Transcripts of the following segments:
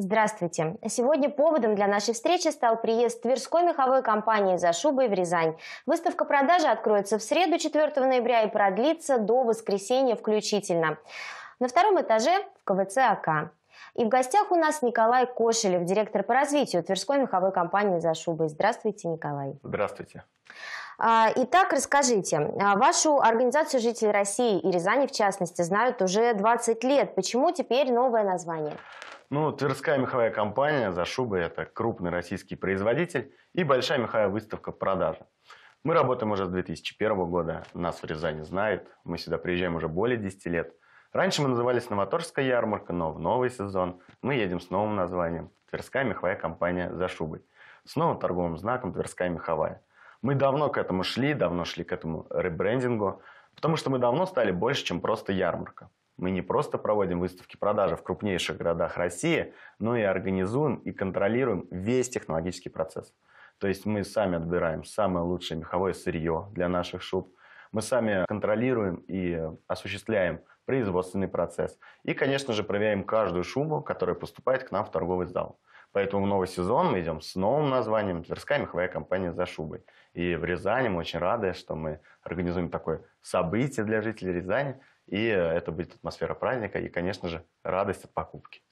Здравствуйте! Сегодня поводом для нашей встречи стал приезд Тверской меховой компании «За шубой» в Рязань. Выставка продажи откроется в среду 4 ноября и продлится до воскресенья включительно. На втором этаже в КВЦ АК. И в гостях у нас Николай Кошелев, директор по развитию Тверской меховой компании «За шубой». Здравствуйте, Николай. Здравствуйте. А, итак, расскажите, а вашу организацию жителей России и Рязани, в частности, знают уже 20 лет. Почему теперь новое название? Ну, Тверская меховая компания «За шубой» – это крупный российский производитель и большая меховая выставка продажа Мы работаем уже с 2001 года, нас в Рязани знает, мы сюда приезжаем уже более 10 лет. Раньше мы назывались «Новаторская ярмарка», но в новый сезон мы едем с новым названием «Тверская меховая компания «За шубой». С новым торговым знаком «Тверская меховая». Мы давно к этому шли, давно шли к этому ребрендингу, потому что мы давно стали больше, чем просто ярмарка. Мы не просто проводим выставки продажи в крупнейших городах России, но и организуем и контролируем весь технологический процесс. То есть мы сами отбираем самое лучшее меховое сырье для наших шуб, мы сами контролируем и осуществляем производственный процесс. И, конечно же, проверяем каждую шубу, которая поступает к нам в торговый зал. Поэтому в новый сезон мы идем с новым названием «Тверская меховая компания за шубой». И в Рязани мы очень рады, что мы организуем такое событие для жителей Рязани – и э, это будет атмосфера праздника и, конечно же, радость от покупки.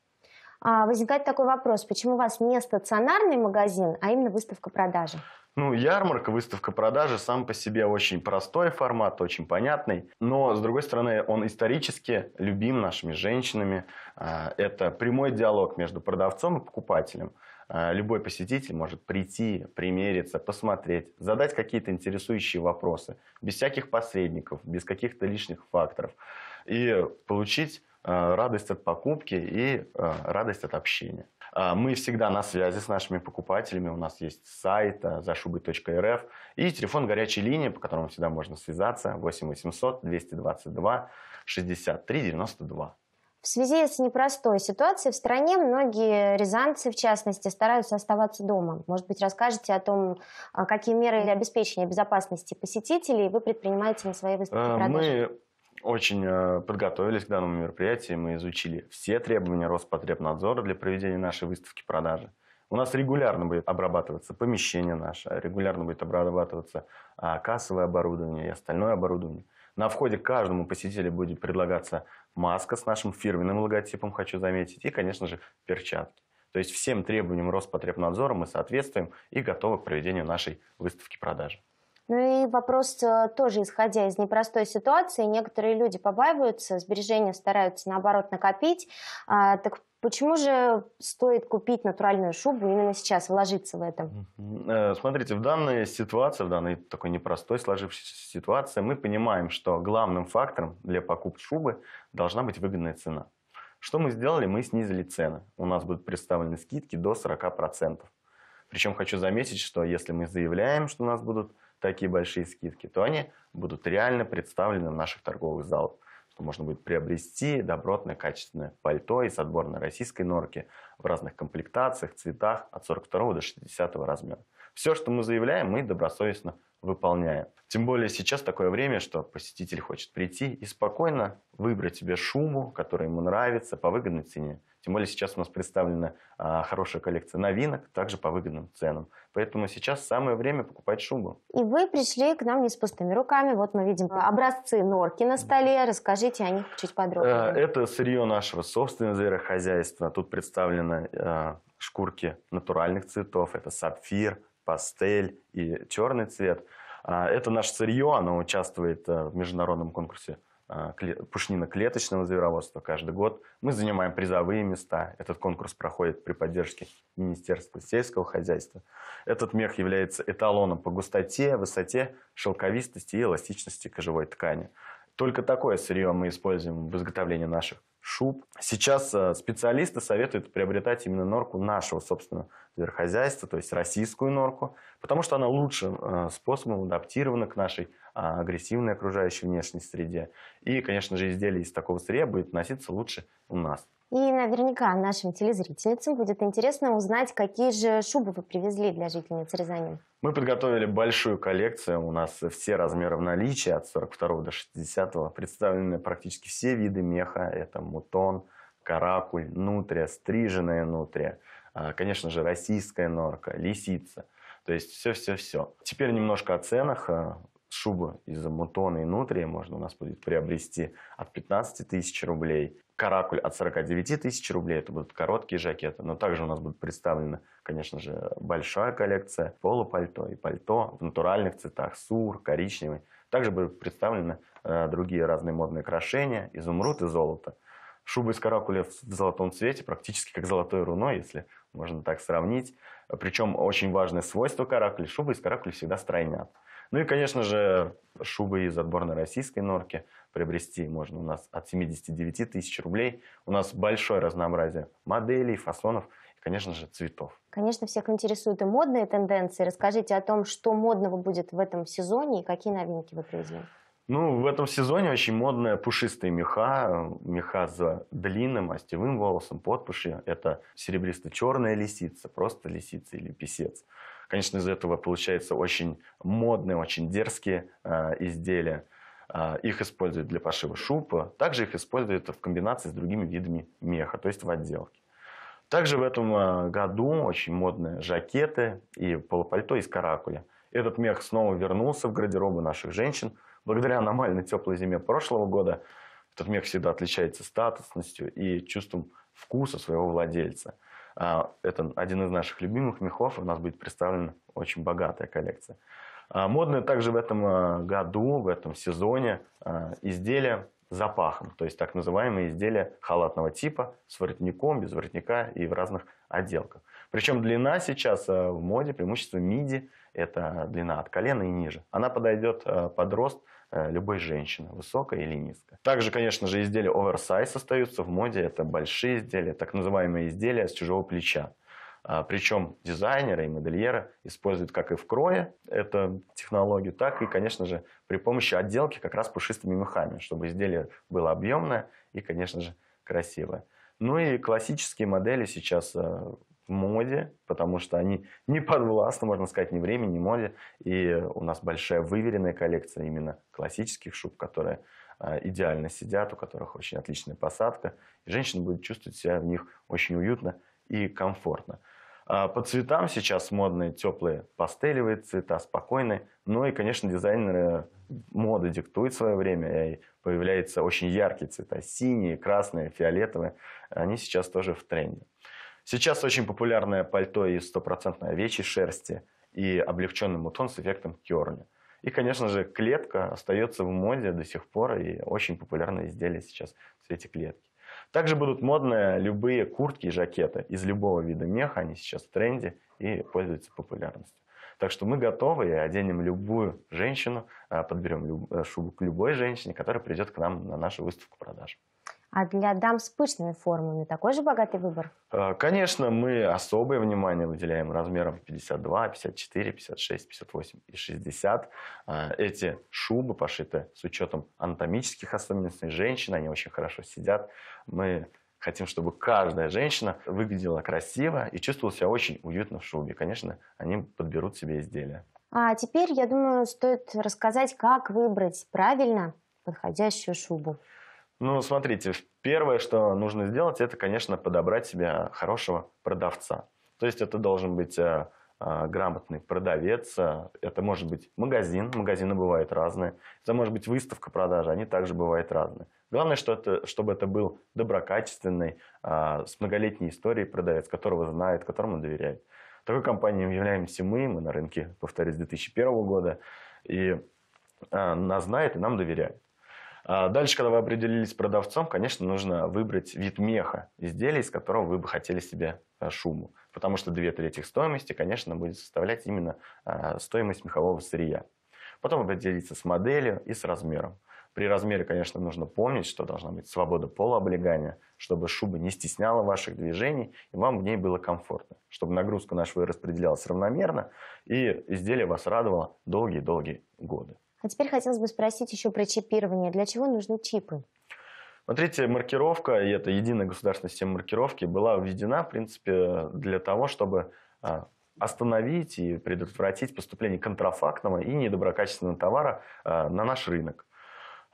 А, возникает такой вопрос, почему у вас не стационарный магазин, а именно выставка продажи? Ну, ярмарка, выставка продажи сам по себе очень простой формат, очень понятный, но, с другой стороны, он исторически любим нашими женщинами. А, это прямой диалог между продавцом и покупателем. Э, любой посетитель может прийти, примериться, посмотреть, задать какие-то интересующие вопросы, без всяких посредников, без каких-то лишних факторов, и получить э, радость от покупки и э, радость от общения. Мы всегда на связи с нашими покупателями. У нас есть сайт зашубы.рф и телефон горячей линии, по которому всегда можно связаться 8 800 222 63 92. В связи с непростой ситуацией в стране многие рязанцы, в частности, стараются оставаться дома. Может быть, расскажете о том, а, какие меры для обеспечения безопасности посетителей вы предпринимаете на своей выставке продажи? Мы очень а, подготовились к данному мероприятию. Мы изучили все требования Роспотребнадзора для проведения нашей выставки продажи. У нас регулярно будет обрабатываться помещение наше, регулярно будет обрабатываться а, кассовое оборудование и остальное оборудование. На входе каждому посетителю будет предлагаться маска с нашим фирменным логотипом, хочу заметить, и, конечно же, перчатки. То есть всем требованиям Роспотребнадзора мы соответствуем и готовы к проведению нашей выставки продажи. Ну и вопрос э, тоже, исходя из непростой ситуации, некоторые люди побаиваются, сбережения стараются, наоборот, накопить. А, так Почему же стоит купить натуральную шубу именно сейчас, вложиться в это? Э, смотрите, в данной ситуации, в данной такой непростой сложившейся ситуации, мы понимаем, что главным фактором для покупки шубы должна быть выгодная цена. Что мы сделали? Мы снизили цены. У нас будут представлены скидки до 40%. Причем хочу заметить, что если мы заявляем, что у нас будут такие большие скидки, то они будут реально представлены в наших торговых залах можно будет приобрести добротное качественное пальто из отборной российской норки в разных комплектациях, цветах от 42 до 60 размера. Все, что мы заявляем, мы добросовестно выполняем. Тем более сейчас такое время, что посетитель хочет прийти и спокойно выбрать себе шуму, которая ему нравится, по выгодной цене. Тем более сейчас у нас представлена а, хорошая коллекция новинок, также по выгодным ценам. Поэтому сейчас самое время покупать шубу. И вы пришли к нам не с пустыми руками. Вот мы видим образцы норки на столе. Расскажите о них чуть подробнее. Э, это сырье нашего собственного зверохозяйства. Тут представлены э, шкурки натуральных цветов. Это сапфир, пастель и черный цвет. А, это наше сырье, оно участвует э, в международном конкурсе э, пушнина клеточного звероводства каждый год. Мы занимаем призовые места. Этот конкурс проходит при поддержке Министерства сельского хозяйства. Этот мех является эталоном по густоте, высоте, шелковистости и эластичности кожевой ткани. Только такое сырье мы используем в изготовлении наших шуб. Сейчас э, специалисты советуют приобретать именно норку нашего собственного зверхозяйства, то есть российскую норку, потому что она лучшим э, способом адаптирована к нашей а, агрессивной окружающей внешней среде. И, конечно же, изделие из такого сырья будет носиться лучше у нас. И наверняка нашим телезрительницам будет интересно узнать, какие же шубы вы привезли для жительниц Рязани. Мы подготовили большую коллекцию. У нас все размеры в наличии, от 42 до 60. Представлены практически все виды меха. Это мутон, каракуль, нутрия, стриженная нутрия, а, конечно же, российская норка, лисица. То есть все-все-все. Теперь немножко о ценах а, шубы из мутона и нутрия можно у нас будет приобрести от 15 тысяч рублей каракуль от 49 тысяч рублей, это будут короткие жакеты, но также у нас будет представлена, конечно же, большая коллекция полупальто и пальто в натуральных цветах, сур, коричневый. Также будут представлены э, другие разные модные украшения, изумруд и золото. Шубы из каракуля в золотом цвете, практически как золотое руно, если можно так сравнить. Причем очень важное свойство каракуля, шубы из каракуля всегда стройнят. Ну и, конечно же, шубы из отборной российской норки – приобрести можно у нас от 79 тысяч рублей. У нас большое разнообразие моделей, фасонов и, конечно же, цветов. Конечно, всех интересуют и модные тенденции. Расскажите о том, что модного будет в этом сезоне и какие новинки вы привезли. Ну, в этом сезоне очень модные пушистые меха, э, меха с длинным остевым волосом, под подпуши. Это серебристо-черная лисица, просто лисица или писец. Конечно, из этого получаются очень модные, очень дерзкие э, изделия. А, их используют для пошива шупа, также их используют в комбинации с другими видами меха, то есть в отделке. Также в этом а, году очень модные жакеты и полупальто из каракуля. Этот мех снова вернулся в гардеробы наших женщин. Благодаря аномально теплой зиме прошлого года этот мех всегда отличается статусностью и чувством вкуса своего владельца. А, это один из наших любимых мехов, у нас будет представлена очень богатая коллекция. А, модные также в этом а, году, в этом сезоне а, изделия запахом, то есть так называемые изделия халатного типа с воротником, без воротника и в разных отделках. Причем длина сейчас в моде, преимущество миди, это длина от колена и ниже. Она подойдет под рост любой женщины, высокая или низкая. Также, конечно же, изделия оверсайз остаются в моде. Это большие изделия, так называемые изделия с чужого плеча. А, Причем дизайнеры и модельеры используют как и в крое эту технологию, так и, конечно же, при помощи отделки как раз пушистыми мехами, чтобы изделие было объемное и, конечно же, красивое. Ну и классические модели сейчас э, в моде, потому что они не подвластны, можно сказать, ни времени, ни моде. И у нас большая выверенная коллекция именно классических шуб, которые э, идеально сидят, у которых очень отличная посадка. И женщина будет чувствовать себя в них очень уютно и комфортно. А, по цветам сейчас модные теплые пастелевые цвета, спокойные. Ну и, конечно, дизайнеры э, моды диктуют свое время, и появляются очень яркие цвета. Синие, красные, фиолетовые. Они сейчас тоже в тренде. Сейчас очень популярное пальто из стопроцентной овечьей шерсти и облегченный мутон с эффектом керни. И, конечно же, клетка остается в моде до сих пор и очень популярное изделие сейчас в цвете клетки. Также будут модные любые куртки и жакеты. Из любого вида меха они сейчас в тренде и пользуются популярностью. Так что мы готовы и оденем любую женщину, а, подберем э, шубу к любой женщине, которая придет к нам на нашу выставку продаж. А для дам с пышными формами такой же богатый выбор? Э, конечно, мы особое внимание выделяем размерам 52, 54, 56, 58 и 60. Э, эти шубы пошиты с учетом анатомических особенностей женщин, они очень хорошо сидят. Мы хотим, чтобы каждая женщина выглядела красиво и чувствовала себя очень уютно в шубе. Конечно, они подберут себе изделия. А теперь, я думаю, стоит рассказать, как выбрать правильно подходящую шубу. Ну, смотрите, первое, что нужно сделать, это, конечно, подобрать себе хорошего продавца. То есть это должен быть а, а, грамотный продавец, а, это может быть магазин, магазины бывают разные, это может быть выставка продажи, они также бывают разные. Главное, что это, чтобы это был доброкачественный, с многолетней историей продавец, которого знает, которому доверяет. Такой компанией являемся мы, мы на рынке, повторюсь, с 2001 года, и нас знает и нам доверяет. А, дальше, когда вы определились с продавцом, конечно, нужно выбрать вид меха изделия, из которого вы бы хотели себе а, шубу. Потому что две трети стоимости, конечно, будет составлять именно а, стоимость мехового сырья. Потом определиться с моделью и с размером. При размере, конечно, нужно помнить, что должна быть свобода полуоблегания, чтобы шуба не стесняла ваших движений, и вам в ней было комфортно, чтобы нагрузка на швы распределялась равномерно, и изделие вас радовало долгие-долгие годы. А теперь хотелось бы спросить еще про чипирование. Для чего нужны чипы? Смотрите, маркировка, и это единая государственная система маркировки, была введена, в принципе, для того, чтобы а, остановить и предотвратить поступление контрафактного и недоброкачественного товара а, на наш рынок.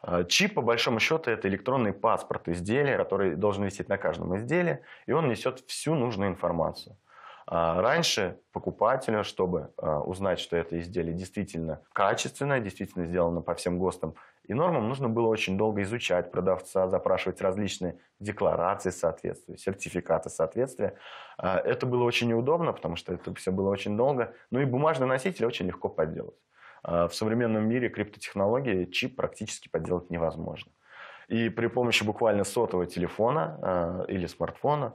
А, чип, по большому счету, это электронный паспорт изделия, который должен висеть на каждом изделии, и он несет всю нужную информацию. А, раньше покупателю, чтобы а, узнать, что это изделие действительно качественное, действительно сделано по всем ГОСТам и нормам, нужно было очень долго изучать продавца, запрашивать различные декларации соответствия, сертификаты соответствия. А, это было очень неудобно, потому что это все было очень долго. Ну и бумажный носитель очень легко подделать. В современном мире криптотехнологии чип практически подделать невозможно. И при помощи буквально сотового телефона э, или смартфона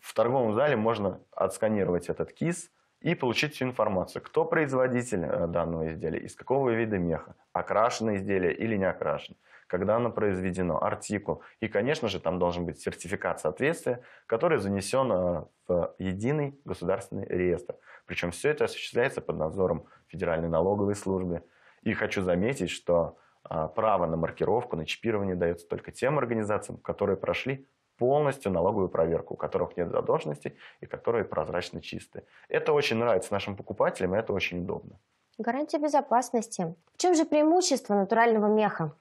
в торговом зале можно отсканировать этот кис и получить всю информацию, кто производитель э, данного изделия, из какого вида меха, окрашено изделие или не окрашено, когда оно произведено, артикул. И, конечно же, там должен быть сертификат соответствия, который занесен э, в единый государственный реестр. Причем все это осуществляется под надзором Федеральной налоговой службы. И хочу заметить, что э, право на маркировку, на чипирование дается только тем организациям, которые прошли полностью налоговую проверку, у которых нет задолженности и которые прозрачно чистые. Это очень нравится нашим покупателям, и это очень удобно. Гарантия безопасности. В чем же преимущество натурального меха?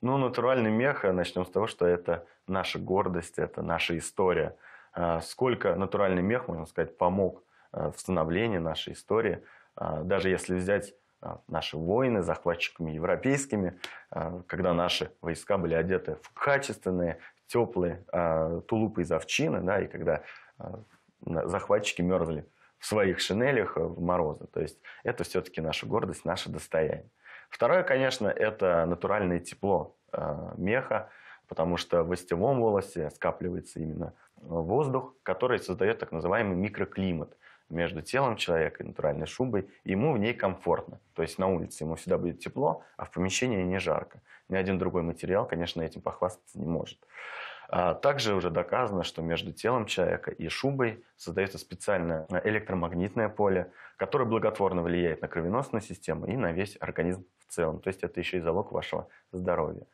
Ну, натуральный мех, э, начнем с того, что это наша гордость, это наша история. Э, сколько натуральный мех, можно сказать, помог э, в становлении нашей истории. Даже если взять наши воины захватчиками европейскими, когда наши войска были одеты в качественные теплые э, тулупы из овчины, да, и когда э, захватчики мерзли в своих шинелях э, в морозы. То есть это все-таки наша гордость, наше достояние. Второе, конечно, это натуральное тепло э, меха, потому что в остевом волосе скапливается именно э, воздух, который создает так называемый микроклимат между телом человека и натуральной шубой, ему в ней комфортно. То есть на улице ему всегда будет тепло, а в помещении не жарко ни один другой материал, конечно, этим похвастаться не может. А также уже доказано, что между телом человека и шубой создается специальное электромагнитное поле, которое благотворно влияет на кровеносную систему и на весь организм в целом. То есть это еще и залог вашего здоровья.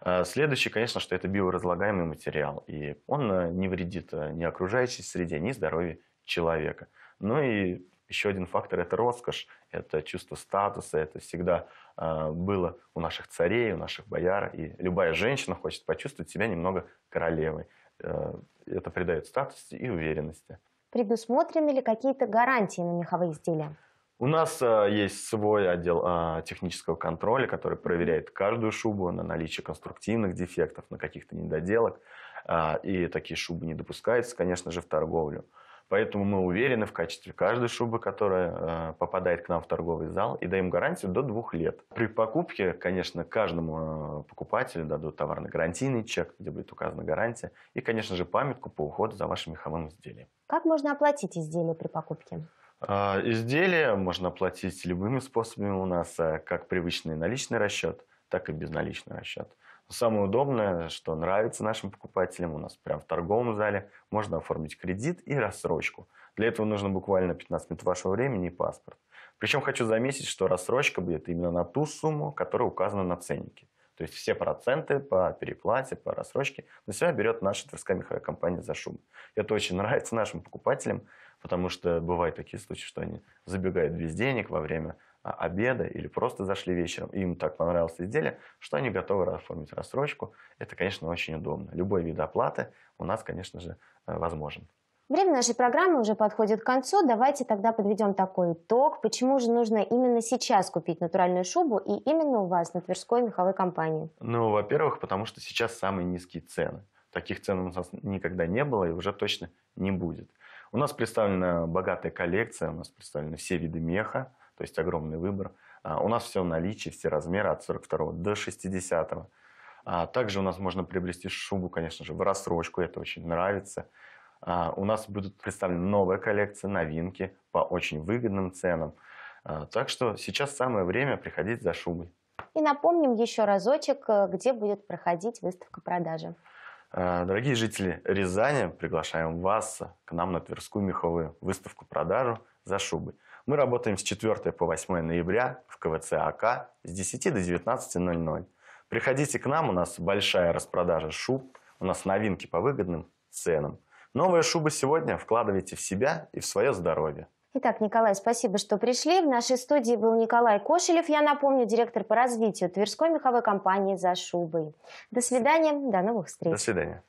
А Следующее, конечно, что это биоразлагаемый материал, и он э, не вредит э, ни окружающей среде, ни здоровью человека. Ну и еще один фактор – это роскошь, это чувство статуса, это всегда э, было у наших царей, у наших бояр. И любая женщина хочет почувствовать себя немного королевой. Э, это придает статусу и уверенности. Предусмотрены ли какие-то гарантии на меховые изделия? У нас э, есть свой отдел э, технического контроля, который проверяет каждую шубу на наличие конструктивных дефектов, на каких-то недоделок. Э, и такие шубы не допускаются, конечно же, в торговлю. Поэтому мы уверены в качестве каждой шубы, которая э, попадает к нам в торговый зал, и даем гарантию до двух лет. При покупке, конечно, каждому э, покупателю дадут товарно-гарантийный чек, где будет указана гарантия, и, конечно же, памятку по уходу за вашим меховым изделием. Как можно оплатить изделие при покупке? Э, изделие можно оплатить любыми способами у нас, э, как привычный наличный расчет, так и безналичный расчет. Самое удобное, что нравится нашим покупателям, у нас прямо в торговом зале можно оформить кредит и рассрочку. Для этого нужно буквально 15 минут вашего времени и паспорт. Причем хочу заметить, что рассрочка будет именно на ту сумму, которая указана на ценнике. То есть все проценты по переплате, по рассрочке на себя берет наша Тверская меховая компания за шум. Это очень нравится нашим покупателям, потому что бывают такие случаи, что они забегают без денег во время а, обеда или просто зашли вечером, и им так понравилось изделие, что они готовы оформить рассрочку. Это, конечно, очень удобно. Любой вид оплаты у нас, конечно же, э, возможен. Время нашей программы уже подходит к концу. Давайте тогда подведем такой итог. Почему же нужно именно сейчас купить натуральную шубу и именно у вас на Тверской меховой компании? Ну, во-первых, потому что сейчас самые низкие цены. Таких цен у нас никогда не было и уже точно не будет. У нас представлена богатая коллекция, у нас представлены все виды меха, то есть огромный выбор. А, у нас все в наличии, все размеры от 42 до 60. -го. А, также у нас можно приобрести шубу, конечно же, в рассрочку, это очень нравится. А, у нас будут представлены новые коллекции, новинки по очень выгодным ценам. так что сейчас самое время приходить за шубой. И напомним еще разочек, э, где будет проходить выставка продажи. Дорогие жители Рязани, приглашаем вас к нам на Тверскую меховую выставку продажу за шубой. Мы работаем с 4 по 8 ноября в КВЦ АК с 10 до 19.00. Приходите к нам, у нас большая распродажа шуб, у нас новинки по выгодным ценам. Новые шубы сегодня вкладывайте в себя и в свое здоровье. Итак, Николай, спасибо, что пришли. В нашей студии был Николай Кошелев, я напомню, директор по развитию Тверской меховой компании «За шубой». До свидания, до новых встреч. До свидания.